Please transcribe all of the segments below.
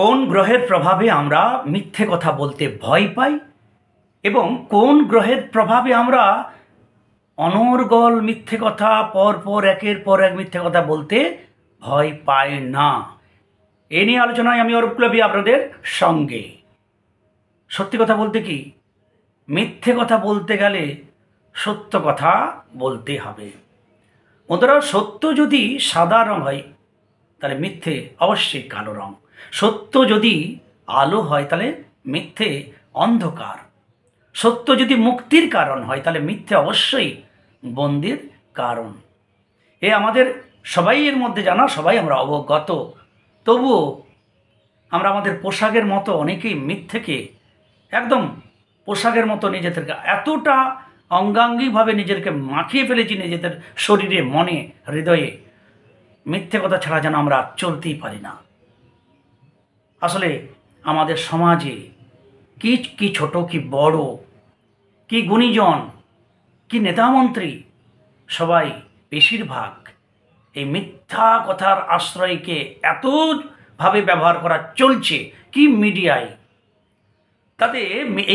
কোন গ্রহের প্রভাবে আমরা মিথ্যে কথা বলতে ভয় পাই এবং কোন গ্রহের প্রভাবে আমরা অনর্গল মিথ্যে কথা পর পর একের পর এক মিথ্যে কথা বলতে ভয় পায় না এ নিয়ে আলোচনায় আমি অরূপকুলবি আপনাদের সঙ্গে সত্যি কথা বলতে কি মিথ্যে কথা বলতে গেলে সত্য কথা বলতে হবে বন্ধুরা সত্য যদি সাদা রং হয় তাহলে মিথ্যে অবশ্যই কালো রঙ সত্য যদি আলো হয় তাহলে মিথ্যে অন্ধকার সত্য যদি মুক্তির কারণ হয় তাহলে মিথ্যে অবশ্যই বন্দির কারণ এ আমাদের সবাই এর মধ্যে জানা সবাই আমরা অবগত তবুও আমরা আমাদের পোশাকের মতো অনেকেই মিথ্যেকে একদম পোশাকের মতো নিজেদেরকে এতটা অঙ্গাঙ্গিভাবে নিজেদেরকে মাখিয়ে ফেলেছি নিজেদের শরীরে মনে হৃদয়ে মিথ্যে কথা ছাড়া যেন আমরা চলতেই পারি না আসলে আমাদের সমাজে কি কি ছোট কি বড় কি গুণীজন কি নেতামন্ত্রী সবাই বেশিরভাগ এই মিথ্যা কথার আশ্রয়কে এতভাবে ব্যবহার করা চলছে কি মিডিয়ায় তাতে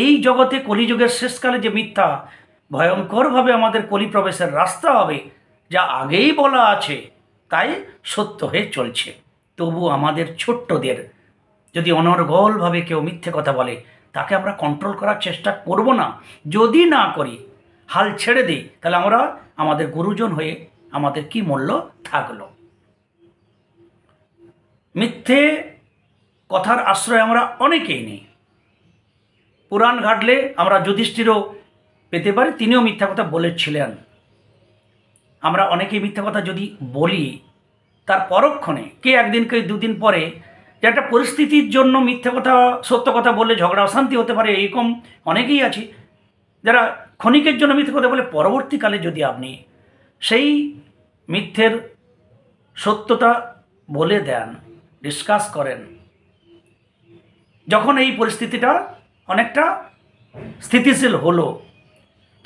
এই জগতে কলিযুগের শেষকালে যে মিথ্যা ভয়ঙ্করভাবে আমাদের কলি প্রবেশের রাস্তা হবে যা আগেই বলা আছে তাই সত্য হয়ে চলছে তবু আমাদের ছোট্টদের যদি অনর্গলভাবে কেউ মিথ্যে কথা বলে তাকে আমরা কন্ট্রোল করার চেষ্টা করব না যদি না করি হাল ছেড়ে দিই তাহলে আমরা আমাদের গুরুজন হয়ে আমাদের কি মূল্য থাকলো মিথ্যে কথার আশ্রয় আমরা অনেকেই নেই পুরাণ ঘাটলে আমরা যুধিষ্ঠিরও পেতে পারি তিনিও মিথ্যা কথা বলেছিলেন আমরা অনেকেই মিথ্যা কথা যদি বলি তার পরক্ষণে কে একদিন কে দুদিন পরে যে একটা পরিস্থিতির জন্য মিথ্যে কথা সত্য কথা বলে ঝগড়া অশান্তি হতে পারে এরকম অনেকেই আছে যারা ক্ষণিকের জন্য মিথ্যে কথা বলে পরবর্তীকালে যদি আপনি সেই মিথ্যের সত্যতা বলে দেন ডিসকাস করেন যখন এই পরিস্থিতিটা অনেকটা স্থিতিশীল হলো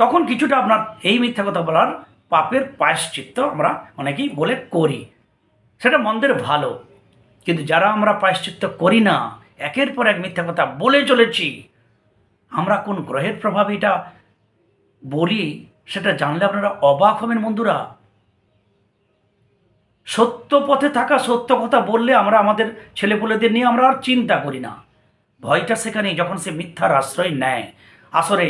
তখন কিছুটা আপনার এই মিথ্যা কথা বলার পাপের পায়শ্চিত্ত আমরা অনেকেই বলে করি সেটা মন্দের ভালো কিন্তু যারা আমরা প্রায়শ্চিত্ত করি না একের পর এক মিথ্যা কথা বলে চলেছি আমরা কোন গ্রহের প্রভাবে এটা বলি সেটা জানলে আপনারা অবাক হবেন বন্ধুরা সত্য পথে থাকা সত্য কথা বললে আমরা আমাদের ছেলেপুলেদের নিয়ে আমরা আর চিন্তা করি না ভয়টা সেখানে যখন সে মিথ্যার আশ্রয় নেয় আসলে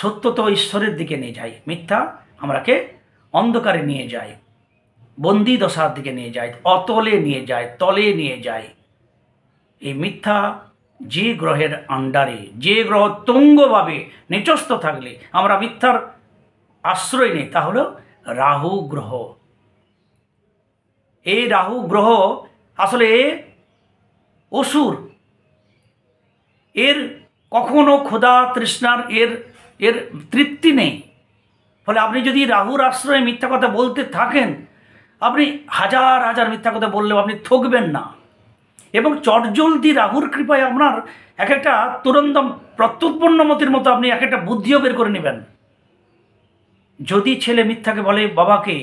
সত্য তো ঈশ্বরের দিকে নিয়ে যায় মিথ্যা আমরাকে অন্ধকারে নিয়ে যায় বন্দি দশার দিকে নিয়ে যায় অতলে নিয়ে যায় তলে নিয়ে যায় এই মিথ্যা যে গ্রহের আন্ডারে যে গ্রহ তুঙ্গভাবে নিচস্থ থাকলে আমরা মিথ্যার আশ্রয় নেই তা হলো রাহু গ্রহ এই রাহু গ্রহ আসলে অসুর এর কখনো ক্ষুধা তৃষ্ণার এর এর তৃপ্তি নেই ফলে আপনি যদি রাহুর আশ্রয়ে মিথ্যা কথা বলতে থাকেন আপনি হাজার হাজার মিথ্যা কথা বললেও আপনি থকবেন না এবং চটজলদি রাহুর কৃপায় আপনার এক একটা তুরন্দম প্রত্যুৎপন্ন মতির মতো আপনি এক একটা বুদ্ধিও বের করে নেবেন যদি ছেলে মিথ্যাকে বলে বাবাকে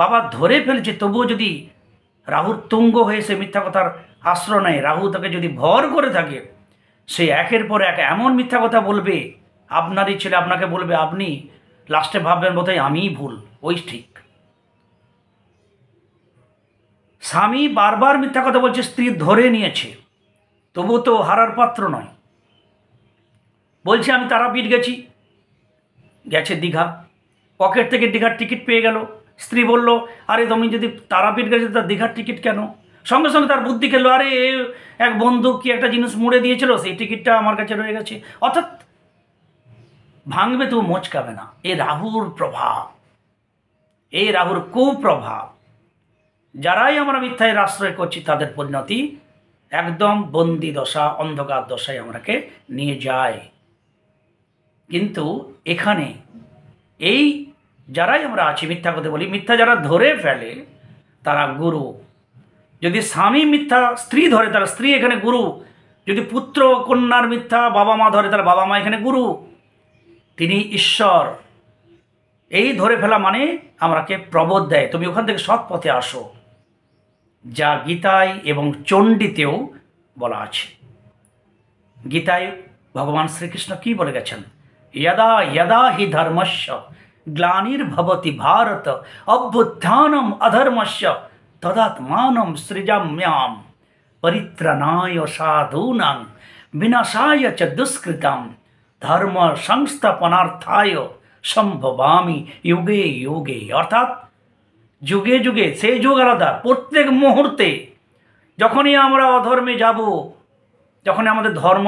বাবা ধরে ফেলছে তবুও যদি রাহুর তুঙ্গ হয়ে সে মিথ্যা কথার আশ্রয় নেয় রাহু তাকে যদি ভর করে থাকে সে একের পর এক এমন মিথ্যা কথা বলবে আপনারই ছেলে আপনাকে বলবে আপনি লাস্টে ভাববেন বোধহয় আমিই ভুল ওই ঠিক স্বামী বারবার মিথ্যা কথা বলছে স্ত্রী ধরে নিয়েছে তবু তো হারার পাত্র নয় বলছে আমি তারাপীঠ গেছি গেছে দীঘা পকেট থেকে দীঘার টিকিট পেয়ে গেল স্ত্রী বলল আরে তুমি যদি তারাপীঠ গেছে তার দীঘার টিকিট কেন সঙ্গে সঙ্গে তার বুদ্ধি খেলো আরে এক বন্ধু কি একটা জিনিস মুড়ে দিয়েছিল সেই টিকিটটা আমার কাছে রয়ে গেছে অর্থাৎ ভাঙবে তবু মোচকাবে না এ রাহুর প্রভাব এ রাহুর কুপ্রভাব যারাই আমরা মিথ্যায় আশ্রয় করছি তাদের পরিণতি একদম বন্দি দশা অন্ধকার দশায় আমরাকে নিয়ে যায় কিন্তু এখানে এই যারাই আমরা আছি মিথ্যা কথা বলি মিথ্যা যারা ধরে ফেলে তারা গুরু যদি স্বামী মিথ্যা স্ত্রী ধরে তার স্ত্রী এখানে গুরু যদি পুত্র কন্যার মিথ্যা বাবা মা ধরে তার বাবা মা এখানে গুরু তিনি ঈশ্বর এই ধরে ফেলা মানে আমাকে প্রবোধ দেয় তুমি ওখান থেকে সৎ পথে আসো যা গীতায় এবং চণ্ডীতেও বলা আছে গীতায় ভগবান শ্রীকৃষ্ণ কি বলে গেছেন ইয়দা ইয়দা হি ধর্মস্য ভবতি ভারত অভ্যুত্থানম অধর্মস্য তদাত্মানম সৃজাম্যাম পরিত্রাণায় সাধূনাং বিনাশায় চ দুষ্কৃতাম ধর্ম সংস্থাপনার্থায় সম্ভবামি যুগে যুগে অর্থাৎ যুগে যুগে সেই যুগ আলাদা প্রত্যেক মুহূর্তে যখনই আমরা অধর্মে যাব যখন আমাদের ধর্ম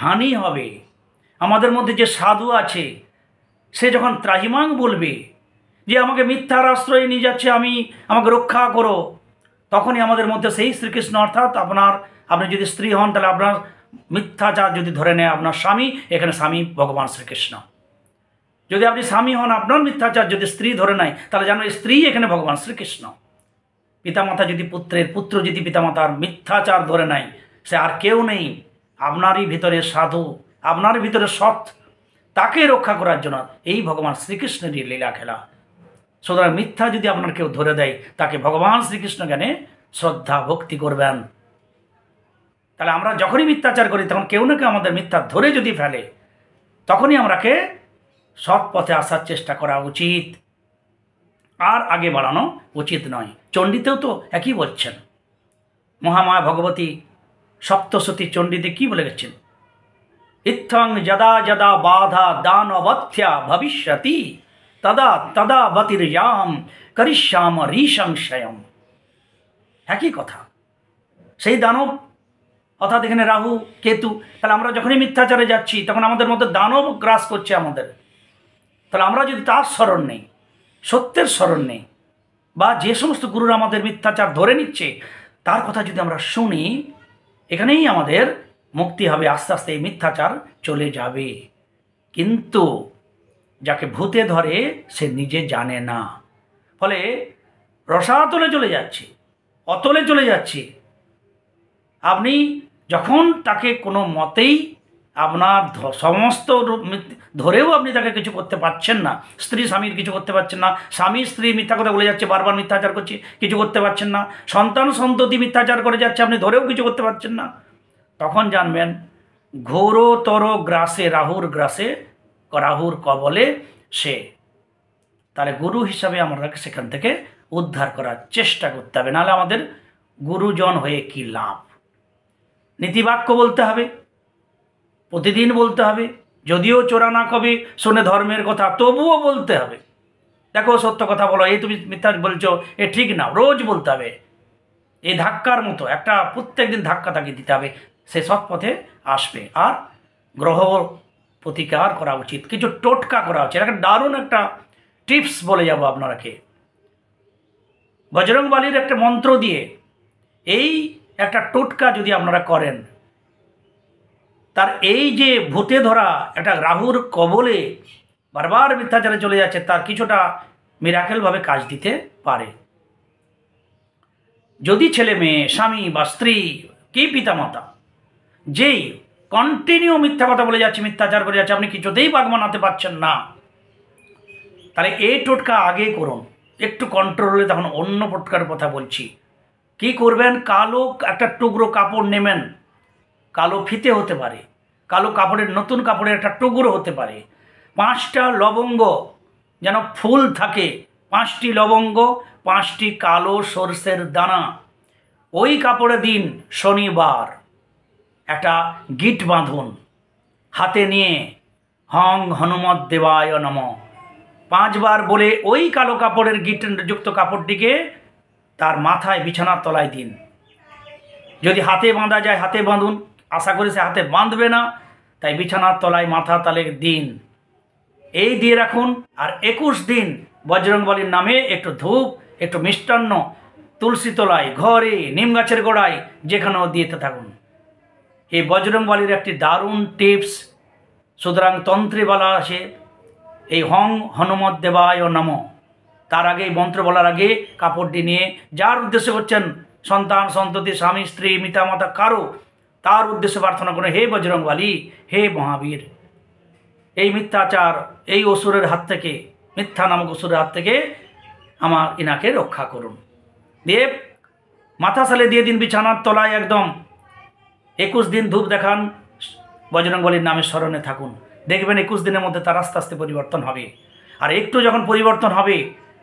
হানি হবে আমাদের মধ্যে যে সাধু আছে সে যখন ত্রাহিমাং বলবে যে আমাকে মিথ্যার আশ্রয়ে নিয়ে যাচ্ছে আমি আমাকে রক্ষা করো তখনই আমাদের মধ্যে সেই শ্রীকৃষ্ণ অর্থাৎ আপনার আপনি যদি স্ত্রী হন তাহলে আপনার মিথ্যাচার যদি ধরে নেয় আপনার স্বামী এখানে স্বামী ভগবান শ্রীকৃষ্ণ যদি আপনি স্বামী হন আপনার মিথ্যাচার যদি স্ত্রী ধরে নেয় তাহলে জানো স্ত্রী এখানে ভগবান শ্রীকৃষ্ণ পিতামাতা যদি পুত্রের পুত্র যদি পিতামাতার মিথ্যাচার ধরে নেয় সে আর কেউ নেই আপনারই ভিতরে সাধু আপনার ভিতরে সৎ তাকে রক্ষা করার জন্য এই ভগবান শ্রীকৃষ্ণেরই লীলা খেলা সুতরাং মিথ্যা যদি আপনার কেউ ধরে দেয় তাকে ভগবান শ্রীকৃষ্ণ জ্ঞানে শ্রদ্ধা ভক্তি করবেন তাহলে আমরা যখনই মিথ্যাচার করি তখন কেউ না কেউ আমাদের মিথ্যা ধরে যদি ফেলে তখনই আমরাকে সৎ পথে আসার চেষ্টা করা উচিত আর আগে বাড়ানো উচিত নয় চণ্ডীতেও তো একই বলছেন মহামায়া ভগবতী সপ্তসতী চণ্ডীতে কি বলে গেছেন ইথং যদা যদা বাধা দান অবথ্যা ভবিষ্যতি তদা তদা বতির্যাম করিষ্যাম রিসংশয়ম একই কথা সেই দানব অর্থাৎ এখানে রাহু কেতু তাহলে আমরা যখনই মিথ্যাচারে যাচ্ছি তখন আমাদের মধ্যে দানব গ্রাস করছে আমাদের তাহলে আমরা যদি তার স্মরণ নেই সত্যের স্মরণ নেই বা যে সমস্ত গুরুরা আমাদের মিথ্যাচার ধরে নিচ্ছে তার কথা যদি আমরা শুনি এখানেই আমাদের মুক্তি হবে আস্তে আস্তে এই মিথ্যাচার চলে যাবে কিন্তু যাকে ভূতে ধরে সে নিজে জানে না ফলে রসাতলে চলে যাচ্ছে অতলে চলে যাচ্ছে আপনি যখন তাকে কোনো মতেই আপনার সমস্ত ধরেও আপনি তাকে কিছু করতে পারছেন না স্ত্রী স্বামীর কিছু করতে পারছেন না স্বামী স্ত্রী মিথ্যা কথা বলে যাচ্ছে বারবার মিথ্যাচার করছে কিছু করতে পারছেন না সন্তান সন্ততি মিথ্যাচার করে যাচ্ছে আপনি ধরেও কিছু করতে পারছেন না তখন জানবেন ঘোরতর গ্রাসে রাহুর গ্রাসে রাহুর কবলে সে তাহলে গুরু হিসাবে আমরা সেখান থেকে উদ্ধার করার চেষ্টা করতে হবে নাহলে আমাদের গুরুজন হয়ে কি লাভ নীতিবাক্য বলতে হবে প্রতিদিন বলতে হবে যদিও চোরা না কবে শোনে ধর্মের কথা তবুও বলতে হবে দেখো সত্য কথা বলো এই তুমি মিথ্যা বলছো এ ঠিক না রোজ বলতে হবে এই ধাক্কার মতো একটা প্রত্যেক দিন ধাক্কা তাকে দিতে হবে সে সৎ পথে আসবে আর গ্রহ প্রতিকার করা উচিত কিছু টোটকা করা উচিত একটা দারুণ একটা টিপস বলে যাব আপনারাকে বজরংবালির একটা মন্ত্র দিয়ে এই একটা টোটকা যদি আপনারা করেন তার এই যে ভূতে ধরা এটা রাহুর কবলে বারবার মিথ্যাচারে চলে যাচ্ছে তার কিছুটা মিরাকেলভাবে কাজ দিতে পারে যদি ছেলে মেয়ে স্বামী বা স্ত্রী কি পিতামাতা যেই কন্টিনিউ মিথ্যা কথা বলে যাচ্ছে মিথ্যাচার করে যাচ্ছে আপনি কিছুতেই বাঘ মানাতে পারছেন না তাহলে এই টোটকা আগে করুন একটু কন্ট্রোলে তখন অন্য টোটকার কথা বলছি কি করবেন কালো একটা টুকরো কাপড় নেবেন কালো ফিতে হতে পারে কালো কাপড়ের নতুন কাপড়ের একটা টুকরো হতে পারে পাঁচটা লবঙ্গ যেন ফুল থাকে পাঁচটি লবঙ্গ পাঁচটি কালো সর্ষের দানা ওই কাপড়ে দিন শনিবার একটা গিট বাঁধুন হাতে নিয়ে হং হনুমত দেবায় নম পাঁচবার বলে ওই কালো কাপড়ের গিট যুক্ত কাপড়টিকে তার মাথায় বিছানার তলায় দিন যদি হাতে বাঁধা যায় হাতে বাঁধুন আশা করি সে হাতে বাঁধবে না তাই বিছানার তলায় মাথা তালে দিন এই দিয়ে রাখুন আর একুশ দিন বজরংবলীর নামে একটু ধূপ একটু মিষ্টান্ন তুলসী তলায় ঘরে নিম গাছের গোড়ায় যেখানেও দিতে থাকুন এই বজরংবলীর একটি দারুণ টিপস সুতরাং তন্ত্রী বলা আছে এই হং হনুমত দেবায় নম তার আগে মন্ত্র বলার আগে কাপড়টি নিয়ে যার উদ্দেশ্য করছেন সন্তান সন্ততি স্বামী স্ত্রী মাতা কারো তার উদ্দেশ্যে প্রার্থনা করে হে বজরংবালী হে মহাবীর এই মিথ্যাচার এই অসুরের হাত থেকে মিথ্যা নামক অসুরের হাত থেকে আমার ইনাকে রক্ষা করুন দিয়ে মাথা সালে দিয়ে দিন বিছানার তলায় একদম একুশ দিন ধূপ দেখান বজরংবলীর নামে স্মরণে থাকুন দেখবেন একুশ দিনের মধ্যে তার আস্তে আস্তে পরিবর্তন হবে আর একটু যখন পরিবর্তন হবে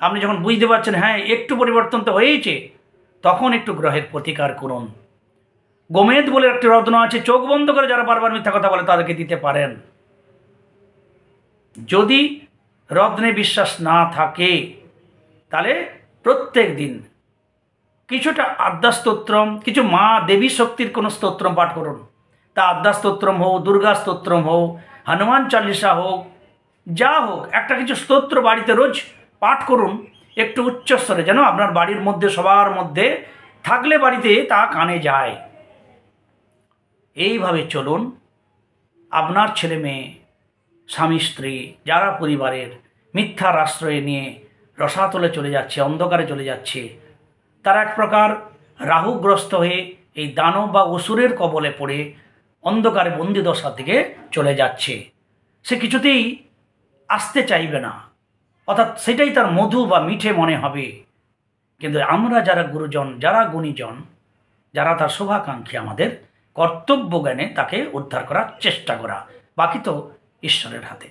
আপনি যখন বুঝতে পারছেন হ্যাঁ একটু পরিবর্তন তো হয়েইছে তখন একটু গ্রহের প্রতিকার করুন গোমেদ বলে একটি রত্ন আছে চোখ বন্ধ করে যারা বারবার মিথ্যা কথা বলে তাদেরকে দিতে পারেন যদি রত্নে বিশ্বাস না থাকে তাহলে প্রত্যেক দিন কিছুটা আদ্যা স্তোত্রম কিছু মা দেবী শক্তির কোনো স্তোত্রম পাঠ করুন তা আদ্যা স্তোত্রম হোক দুর্গা স্তোত্রম হোক হনুমান চালিসা হোক যা হোক একটা কিছু স্তোত্র বাড়িতে রোজ পাঠ করুন একটু উচ্চস্বরে যেন আপনার বাড়ির মধ্যে সবার মধ্যে থাকলে বাড়িতে তা কানে যায় এইভাবে চলুন আপনার ছেলে মেয়ে স্বামী স্ত্রী যারা পরিবারের মিথ্যার আশ্রয় নিয়ে রসাতলে চলে যাচ্ছে অন্ধকারে চলে যাচ্ছে তার এক প্রকার রাহুগ্রস্ত হয়ে এই দানব বা অসুরের কবলে পড়ে অন্ধকারে বন্দি দশা থেকে চলে যাচ্ছে সে কিছুতেই আসতে চাইবে না অর্থাৎ সেটাই তার মধু বা মিঠে মনে হবে কিন্তু আমরা যারা গুরুজন যারা গুণীজন যারা তার শোভাকাঙ্ক্ষী আমাদের কর্তব্য জ্ঞানে তাকে উদ্ধার করার চেষ্টা করা বাকি তো ঈশ্বরের হাতে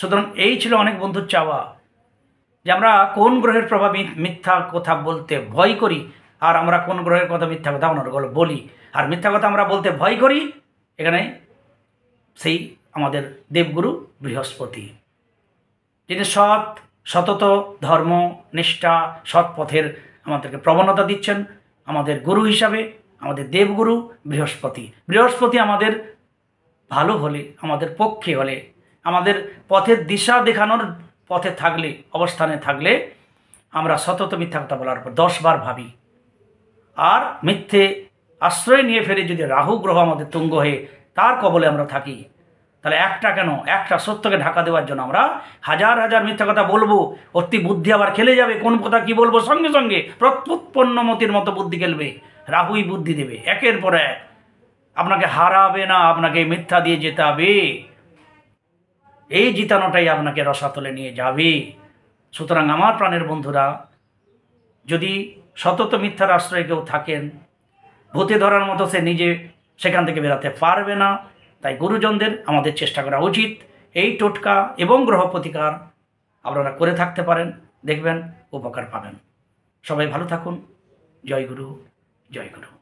সুতরাং এই ছিল অনেক বন্ধুর চাওয়া যে আমরা কোন গ্রহের প্রভাব মিথ্যা কথা বলতে ভয় করি আর আমরা কোন গ্রহের কথা মিথ্যা কথা অনর্গল বলি আর মিথ্যা কথা আমরা বলতে ভয় করি এখানে সেই আমাদের দেবগুরু বৃহস্পতি যিনি সৎ সতত ধর্ম নিষ্ঠা সৎ পথের আমাদেরকে প্রবণতা দিচ্ছেন আমাদের গুরু হিসাবে আমাদের দেবগুরু বৃহস্পতি বৃহস্পতি আমাদের ভালো হলে আমাদের পক্ষে হলে আমাদের পথের দিশা দেখানোর পথে থাকলে অবস্থানে থাকলে আমরা সতত মিথ্যা কথা বলার পর দশবার ভাবি আর মিথ্যে আশ্রয় নিয়ে ফেলে যদি রাহু গ্রহ আমাদের তুঙ্গ হয়ে তার কবলে আমরা থাকি তাহলে একটা কেন একটা সত্যকে ঢাকা দেওয়ার জন্য আমরা হাজার হাজার মিথ্যা কথা বলবো অতি বুদ্ধি আবার খেলে যাবে কোন কথা কি বলবো সঙ্গে সঙ্গে প্রত্যুৎপন্ন মতির মতো বুদ্ধি খেলবে রাহুই বুদ্ধি দেবে একের পর এক আপনাকে হারাবে না আপনাকে মিথ্যা দিয়ে জেতাবে এই জিতানোটাই আপনাকে রসাতলে নিয়ে যাবে সুতরাং আমার প্রাণের বন্ধুরা যদি সতত মিথ্যার আশ্রয় কেউ থাকেন ভূতে ধরার মতো সে নিজে সেখান থেকে বেরাতে পারবে না তাই গুরুজনদের আমাদের চেষ্টা করা উচিত এই টোটকা এবং গ্রহ প্রতিকার আপনারা করে থাকতে পারেন দেখবেন উপকার পাবেন সবাই ভালো থাকুন জয় গুরু জয় গুরু